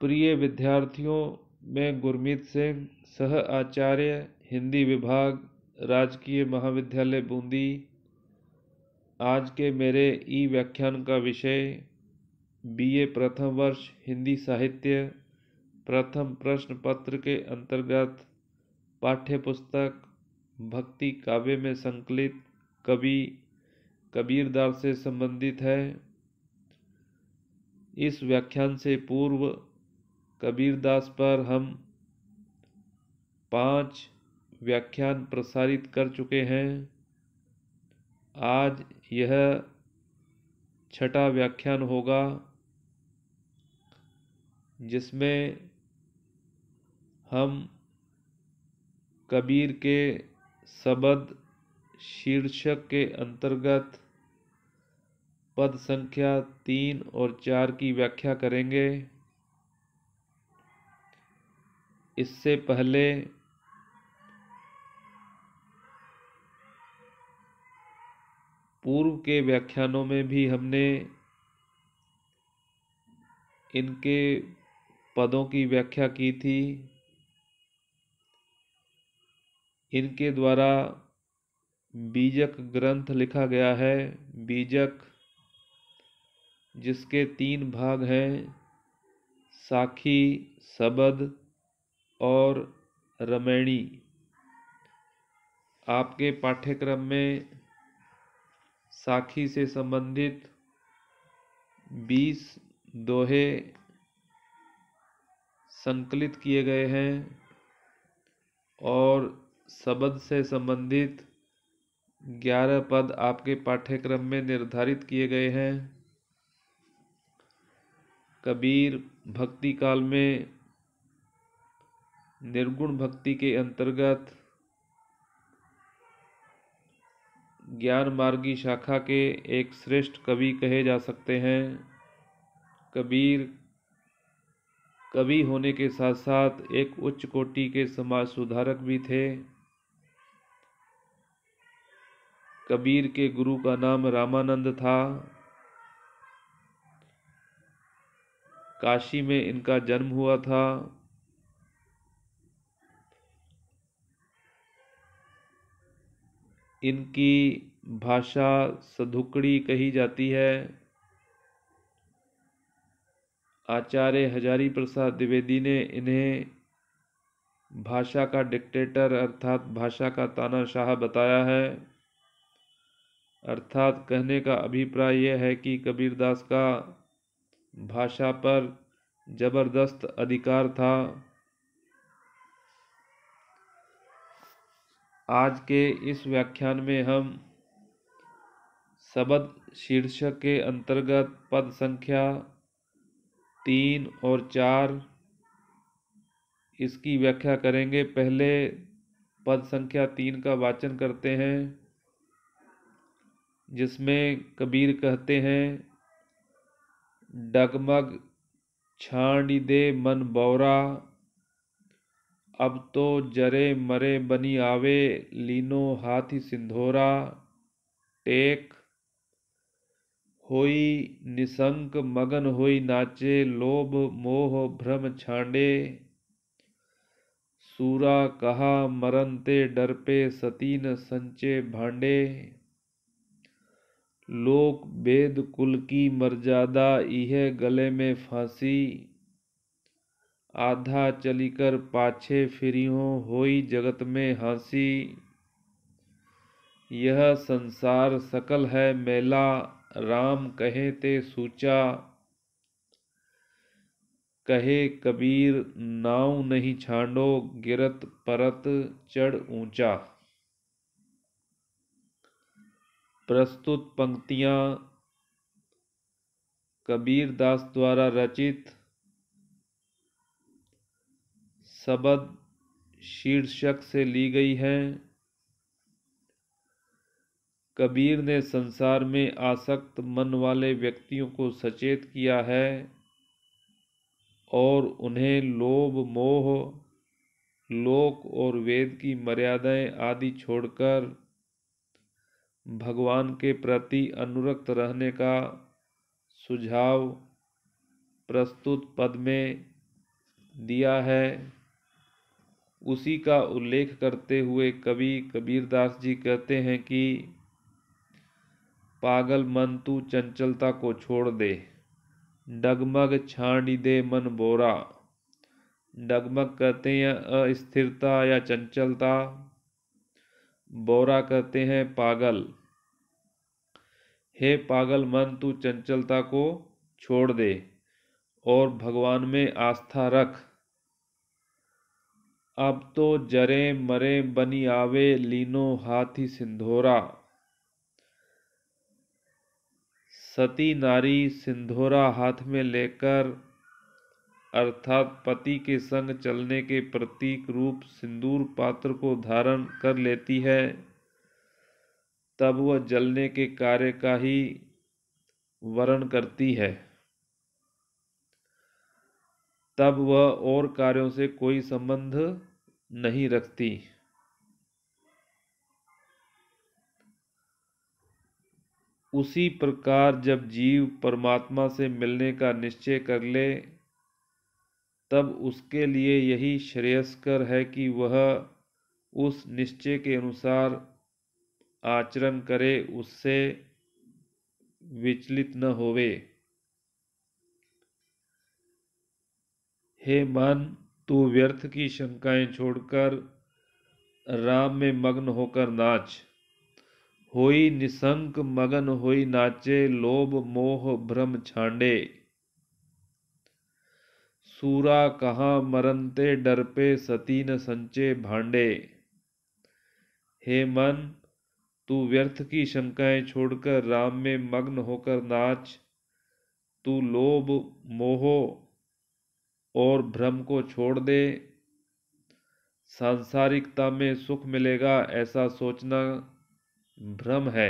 प्रिय विद्यार्थियों में गुरमीत सिंह सह आचार्य हिंदी विभाग राजकीय महाविद्यालय बूंदी आज के मेरे ई व्याख्यान का विषय बीए प्रथम वर्ष हिंदी साहित्य प्रथम प्रश्न पत्र के अंतर्गत पाठ्य पुस्तक भक्ति काव्य में संकलित कवि कबीरदास से संबंधित है इस व्याख्यान से पूर्व कबीरदास पर हम पांच व्याख्यान प्रसारित कर चुके हैं आज यह छठा व्याख्यान होगा जिसमें हम कबीर के शबद शीर्षक के अंतर्गत पद संख्या तीन और चार की व्याख्या करेंगे इससे पहले पूर्व के व्याख्यानों में भी हमने इनके पदों की व्याख्या की थी इनके द्वारा बीजक ग्रंथ लिखा गया है बीजक जिसके तीन भाग हैं साखी सबद और रमैणी आपके पाठ्यक्रम में साखी से संबंधित बीस दोहे संकलित किए गए हैं और शबद से संबंधित ग्यारह पद आपके पाठ्यक्रम में निर्धारित किए गए हैं कबीर भक्ति काल में निर्गुण भक्ति के अंतर्गत ज्ञान मार्गी शाखा के एक श्रेष्ठ कवि कहे जा सकते हैं कबीर कवि होने के साथ साथ एक उच्च कोटि के समाज सुधारक भी थे कबीर के गुरु का नाम रामानंद था काशी में इनका जन्म हुआ था इनकी भाषा सधुकड़ी कही जाती है आचार्य हजारी प्रसाद द्विवेदी ने इन्हें भाषा का डिक्टेटर अर्थात भाषा का तानाशाह बताया है अर्थात कहने का अभिप्राय यह है कि कबीरदास का भाषा पर ज़बरदस्त अधिकार था आज के इस व्याख्यान में हम शब्द शीर्षक के अंतर्गत पद संख्या तीन और चार इसकी व्याख्या करेंगे पहले पद संख्या तीन का वाचन करते हैं जिसमें कबीर कहते हैं डगमग छाणी दे मन बौरा अब तो जरे मरे बनी आवे लीनो हाथी सिंधोरा टेक होई निसंक मगन होई नाचे लोभ मोह भ्रम छांडे सूरा कहा मरनते डरपे सतीन संचे भांडे लोक वेद कुल की मर्यादा यह गले में फांसी आधा चलीकर पाछे फिरियो होई जगत में हंसी यह संसार सकल है मेला राम कहे ते सूचा कहे कबीर नाव नहीं छांडो गिरत परत चढ़ ऊंचा प्रस्तुत पंक्तियां कबीर दास द्वारा रचित शब्द शीर्षक से ली गई है कबीर ने संसार में आसक्त मन वाले व्यक्तियों को सचेत किया है और उन्हें लोभ मोह लोक और वेद की मर्यादाएं आदि छोड़कर भगवान के प्रति अनुरक्त रहने का सुझाव प्रस्तुत पद में दिया है उसी का उल्लेख करते हुए कवि कबीरदास जी कहते हैं कि पागल मन तू चंचलता को छोड़ दे डगमग छाणी दे मन बोरा डगमग कहते हैं अस्थिरता या चंचलता बोरा कहते हैं पागल हे पागल मन तू चंचलता को छोड़ दे और भगवान में आस्था रख अब तो जरे मरे बनी आवे लीनो हाथी सिंधोरा सती नारी सिंधोरा हाथ में लेकर अर्थात पति के संग चलने के प्रतीक रूप सिंदूर पात्र को धारण कर लेती है तब वह जलने के कार्य का ही वर्ण करती है तब वह और कार्यों से कोई संबंध नहीं रखती उसी प्रकार जब जीव परमात्मा से मिलने का निश्चय कर ले तब उसके लिए यही श्रेयस्कर है कि वह उस निश्चय के अनुसार आचरण करे उससे विचलित न होवे हे मन तू व्यर्थ की शंकाएं छोड़कर राम में मग्न होकर नाच होई निसंक मगन होई नाचे लोभ मोह भ्रम छांडे सूरा कहाँ मरनते डर पे सती न संचे भांडे हे मन तू व्यर्थ की शंकाएं छोड़कर राम में मग्न होकर नाच तू लोभ मोह और भ्रम को छोड़ दे सांसारिकता में सुख मिलेगा ऐसा सोचना भ्रम है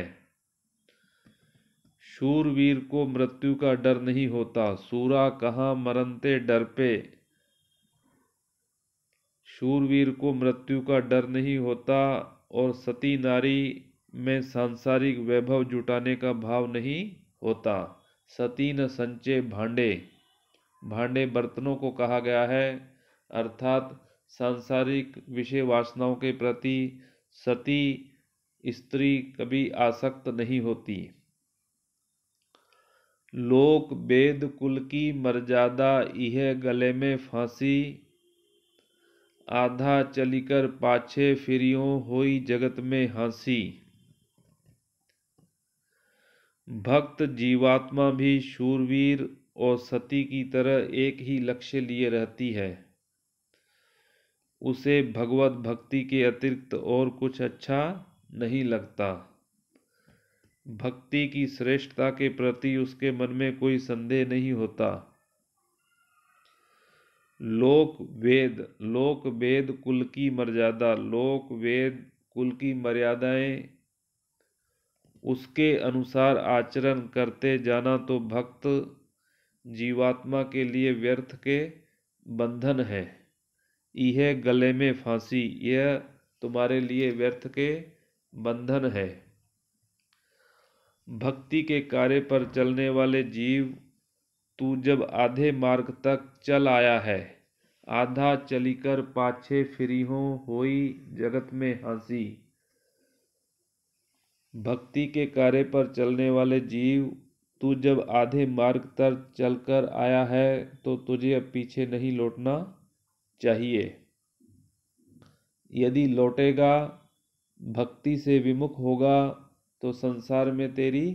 शूरवीर को मृत्यु का डर नहीं होता सूरा कहाँ मरनते डर पे शूरवीर को मृत्यु का डर नहीं होता और सती नारी में सांसारिक वैभव जुटाने का भाव नहीं होता सती न संचय भांडे भांडे बर्तनों को कहा गया है अर्थात सांसारिक विषय वासनाओं के प्रति सती स्त्री कभी आसक्त नहीं होती लोक वेद कुल की मर्यादा यह गले में फांसी आधा चलीकर पाछे फिरियो होई जगत में हंसी भक्त जीवात्मा भी शूरवीर और सती की तरह एक ही लक्ष्य लिए रहती है उसे भगवत भक्ति के अतिरिक्त और कुछ अच्छा नहीं लगता भक्ति की श्रेष्ठता के प्रति उसके मन में कोई संदेह नहीं होता लोक वेद लोक वेद कुल की मर्यादा लोक वेद कुल की मर्यादाएं उसके अनुसार आचरण करते जाना तो भक्त जीवात्मा के लिए व्यर्थ के बंधन है यह गले में फांसी यह तुम्हारे लिए व्यर्थ के बंधन है भक्ति के कार्य पर चलने वाले जीव तू जब आधे मार्ग तक चल आया है आधा चलीकर पाछे फिरी हो होई जगत में हंसी भक्ति के कार्य पर चलने वाले जीव तू जब आधे मार्ग तक चलकर आया है तो तुझे अब पीछे नहीं लौटना चाहिए यदि लौटेगा भक्ति से विमुख होगा तो संसार में तेरी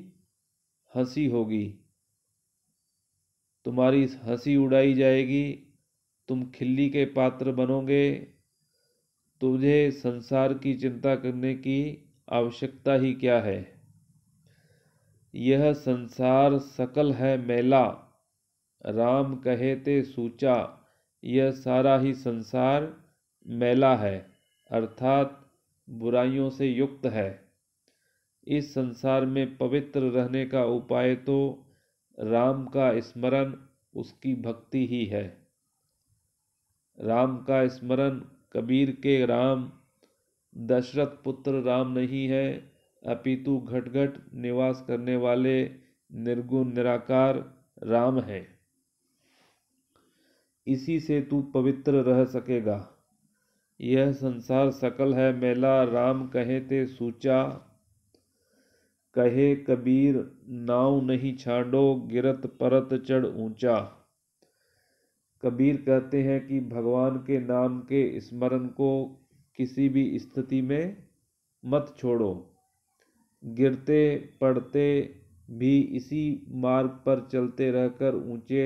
हंसी होगी तुम्हारी हंसी उड़ाई जाएगी तुम खिल्ली के पात्र बनोगे तुझे संसार की चिंता करने की आवश्यकता ही क्या है यह संसार सकल है मेला राम कहे ते सूचा यह सारा ही संसार मेला है अर्थात बुराइयों से युक्त है इस संसार में पवित्र रहने का उपाय तो राम का स्मरण उसकी भक्ति ही है राम का स्मरण कबीर के राम दशरथ पुत्र राम नहीं है अपितु घट घट निवास करने वाले निर्गुण निराकार राम हैं इसी से तू पवित्र रह सकेगा यह संसार सकल है मेला राम कहे ते सूचा कहे कबीर नाव नहीं छाड़ो गिरत परत चढ़ ऊंचा कबीर कहते हैं कि भगवान के नाम के स्मरण को किसी भी स्थिति में मत छोड़ो गिरते पड़ते भी इसी मार्ग पर चलते रहकर ऊँचे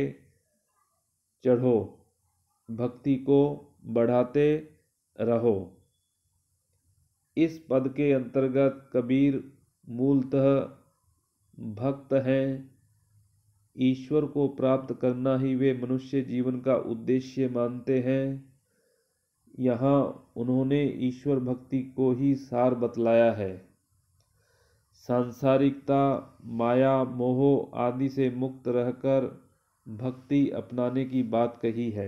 चढ़ो भक्ति को बढ़ाते रहो इस पद के अंतर्गत कबीर मूलतः भक्त हैं ईश्वर को प्राप्त करना ही वे मनुष्य जीवन का उद्देश्य मानते हैं यहाँ उन्होंने ईश्वर भक्ति को ही सार बतलाया है सांसारिकता माया मोह आदि से मुक्त रहकर भक्ति अपनाने की बात कही है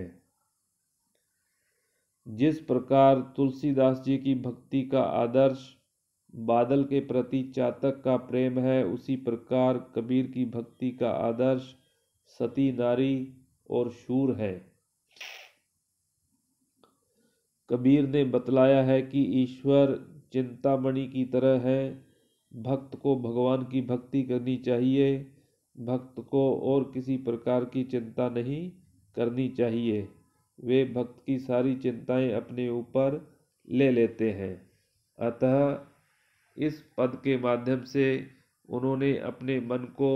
जिस प्रकार तुलसीदास जी की भक्ति का आदर्श बादल के प्रति चातक का प्रेम है उसी प्रकार कबीर की भक्ति का आदर्श सती नारी और शूर है कबीर ने बतलाया है कि ईश्वर चिंतामणि की तरह है भक्त को भगवान की भक्ति करनी चाहिए भक्त को और किसी प्रकार की चिंता नहीं करनी चाहिए वे भक्त की सारी चिंताएं अपने ऊपर ले लेते हैं अतः इस पद के माध्यम से उन्होंने अपने मन को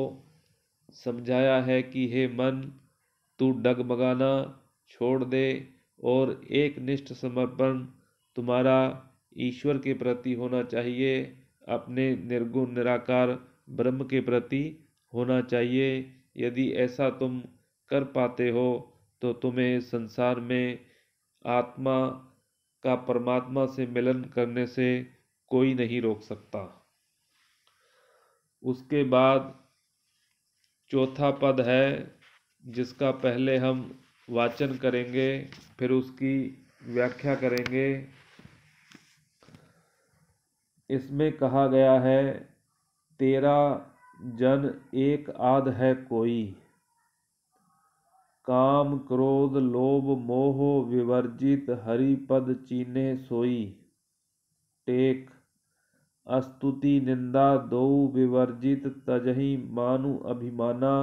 समझाया है कि हे मन तू डगमगाना छोड़ दे और एक निष्ठ समर्पण तुम्हारा ईश्वर के प्रति होना चाहिए अपने निर्गुण निराकार ब्रह्म के प्रति होना चाहिए यदि ऐसा तुम कर पाते हो तो तुम्हें संसार में आत्मा का परमात्मा से मिलन करने से कोई नहीं रोक सकता उसके बाद चौथा पद है जिसका पहले हम वाचन करेंगे फिर उसकी व्याख्या करेंगे इसमें कहा गया है तेरा जन एक आद है कोई काम क्रोध लोभ मोह विवर्जित हरिपद चीने सोई टेक अस्तुति निंदा दो विवर्जित तजही मानु अभिमाना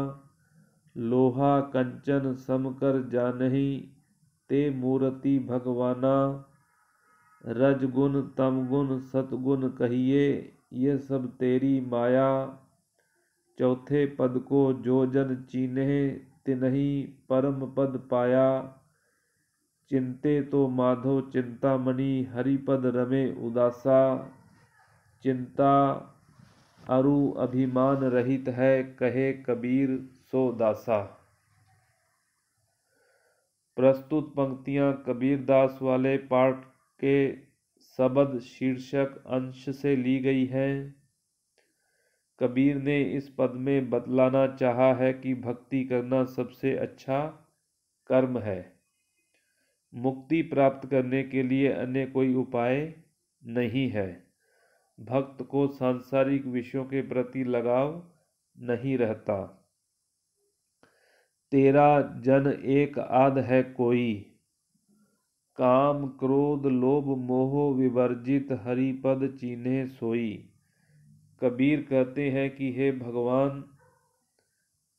लोहा कंचन समकर जानही ते मूर्ति भगवाना रजगुण तमगुण सतगुण कहिए ये सब तेरी माया चौथे पद को जो जन चीने तिन्ही परम पद पाया चिंते तो माधव हरि हरिपद रमे उदासा चिंता अरु अभिमान रहित है कहे कबीर सो दासा प्रस्तुत पंक्तियाँ कबीर दास वाले पाठ के शब्द शीर्षक अंश से ली गई है कबीर ने इस पद में बतलाना चाहा है कि भक्ति करना सबसे अच्छा कर्म है मुक्ति प्राप्त करने के लिए अन्य कोई उपाय नहीं है भक्त को सांसारिक विषयों के प्रति लगाव नहीं रहता तेरा जन एक आद है कोई काम क्रोध लोभ मोह विवर्जित हरिपद चीने सोई कबीर कहते हैं कि हे भगवान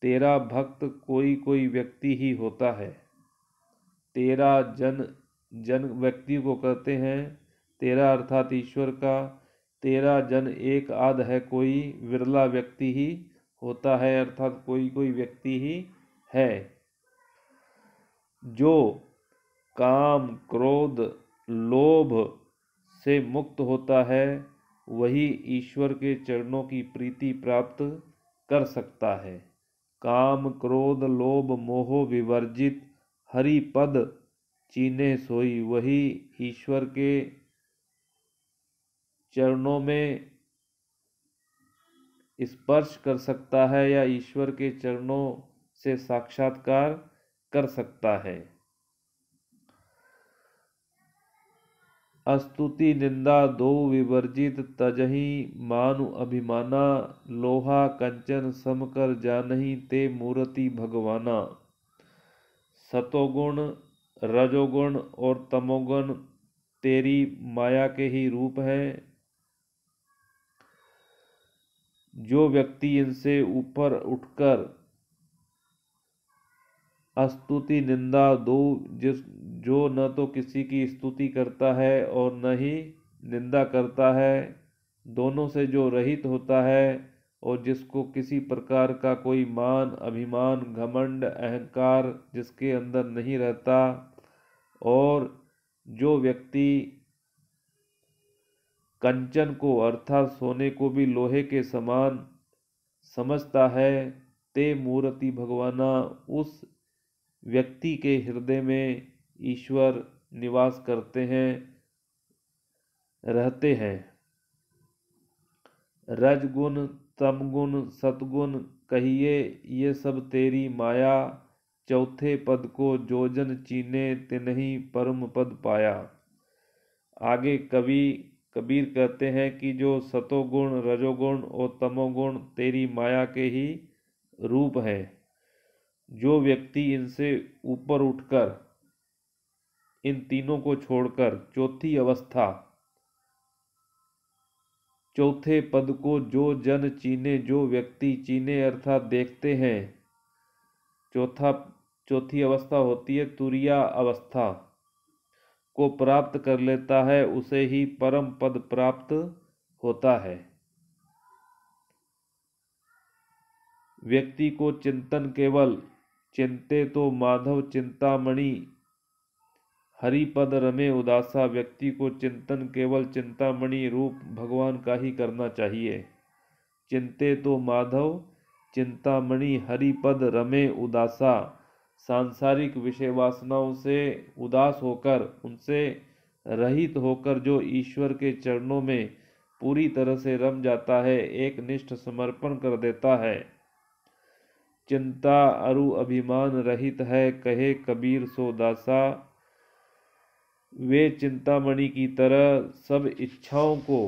तेरा भक्त कोई कोई व्यक्ति ही होता है तेरा जन जन व्यक्ति को कहते हैं तेरा अर्थात ईश्वर का तेरा जन एक आध है कोई विरला व्यक्ति ही होता है अर्थात कोई कोई व्यक्ति ही है जो काम क्रोध लोभ से मुक्त होता है वही ईश्वर के चरणों की प्रीति प्राप्त कर सकता है काम क्रोध लोभ मोह विवर्जित हरि पद चीने सोई वही ईश्वर के चरणों में स्पर्श कर सकता है या ईश्वर के चरणों से साक्षात्कार कर सकता है अस्तुति निंदा दो विवर्जित तजहि मानु अभिमाना लोहा कंचन समकर जानही ते मूर्ति भगवाना सतोगुण रजोगुण और तमोगुण तेरी माया के ही रूप हैं जो व्यक्ति इनसे ऊपर उठकर स्तुति निंदा दो जिस जो न तो किसी की स्तुति करता है और न ही निंदा करता है दोनों से जो रहित होता है और जिसको किसी प्रकार का कोई मान अभिमान घमंड अहंकार जिसके अंदर नहीं रहता और जो व्यक्ति कंचन को अर्थात सोने को भी लोहे के समान समझता है ते मूर्ति भगवाना उस व्यक्ति के हृदय में ईश्वर निवास करते हैं रहते हैं रजगुण तमगुण सतगुण कहिए ये सब तेरी माया चौथे पद को जोजन चीने तिन्ही परम पद पाया आगे कवि कबीर कहते हैं कि जो सतोगुण रजोगुण और तमोगुण तेरी माया के ही रूप हैं जो व्यक्ति इनसे ऊपर उठकर इन तीनों को छोड़कर चौथी अवस्था चौथे पद को जो जन चीने जो व्यक्ति चीने अर्थात देखते हैं चौथा चौथी अवस्था होती है तुरिया अवस्था को प्राप्त कर लेता है उसे ही परम पद प्राप्त होता है व्यक्ति को चिंतन केवल चिंते तो माधव चिंतामणि हरिपद रमे उदासा व्यक्ति को चिंतन केवल चिंतामणि रूप भगवान का ही करना चाहिए चिंते तो माधव चिंतामणि हरिपद रमे उदासा सांसारिक विषय वासनाओं से उदास होकर उनसे रहित होकर जो ईश्वर के चरणों में पूरी तरह से रम जाता है एक निष्ठ समर्पण कर देता है चिंता अरु अभिमान रहित है कहे कबीर सोदासा वे चिंतामणि की तरह सब इच्छाओं को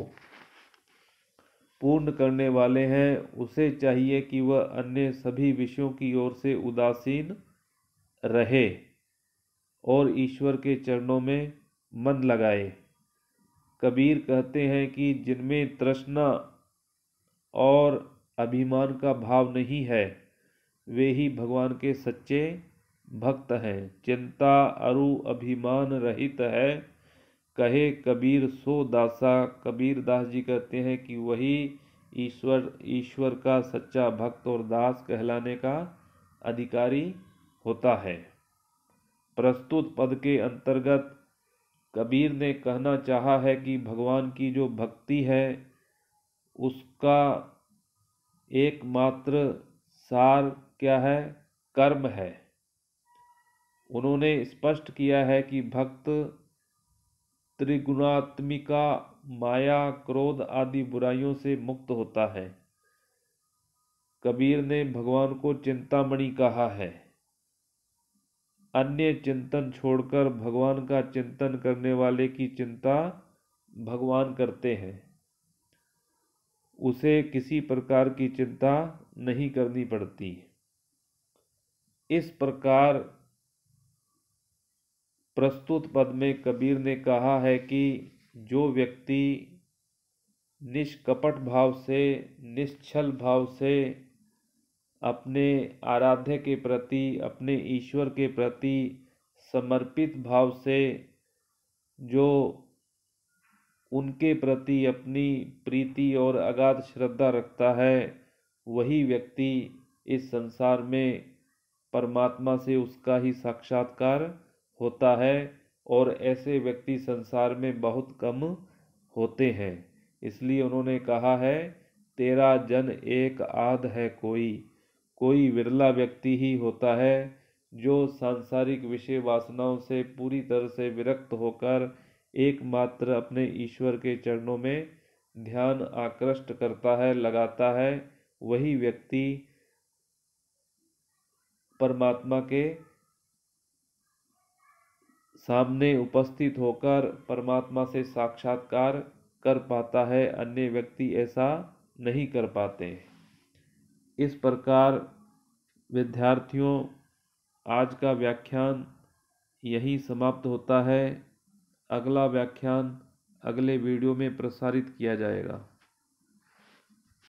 पूर्ण करने वाले हैं उसे चाहिए कि वह अन्य सभी विषयों की ओर से उदासीन रहे और ईश्वर के चरणों में मन लगाए कबीर कहते हैं कि जिनमें तृष्णा और अभिमान का भाव नहीं है वे ही भगवान के सच्चे भक्त हैं चिंता अरु अभिमान रहित है कहे कबीर सो दासा कबीर दास जी कहते हैं कि वही ईश्वर ईश्वर का सच्चा भक्त और दास कहलाने का अधिकारी होता है प्रस्तुत पद के अंतर्गत कबीर ने कहना चाहा है कि भगवान की जो भक्ति है उसका एकमात्र सार क्या है कर्म है उन्होंने स्पष्ट किया है कि भक्त त्रिगुणात्मिका माया क्रोध आदि बुराइयों से मुक्त होता है कबीर ने भगवान को चिंतामणि कहा है अन्य चिंतन छोड़कर भगवान का चिंतन करने वाले की चिंता भगवान करते हैं उसे किसी प्रकार की चिंता नहीं करनी पड़ती इस प्रकार प्रस्तुत पद में कबीर ने कहा है कि जो व्यक्ति निष्कपट भाव से निश्चल भाव से अपने आराध्य के प्रति अपने ईश्वर के प्रति समर्पित भाव से जो उनके प्रति अपनी प्रीति और अगाध श्रद्धा रखता है वही व्यक्ति इस संसार में परमात्मा से उसका ही साक्षात्कार होता है और ऐसे व्यक्ति संसार में बहुत कम होते हैं इसलिए उन्होंने कहा है तेरा जन एक आध है कोई कोई विरला व्यक्ति ही होता है जो सांसारिक विषय वासनाओं से पूरी तरह से विरक्त होकर एकमात्र अपने ईश्वर के चरणों में ध्यान आकृष्ट करता है लगाता है वही व्यक्ति परमात्मा के सामने उपस्थित होकर परमात्मा से साक्षात्कार कर पाता है अन्य व्यक्ति ऐसा नहीं कर पाते इस प्रकार विद्यार्थियों आज का व्याख्यान यहीं समाप्त होता है अगला व्याख्यान अगले वीडियो में प्रसारित किया जाएगा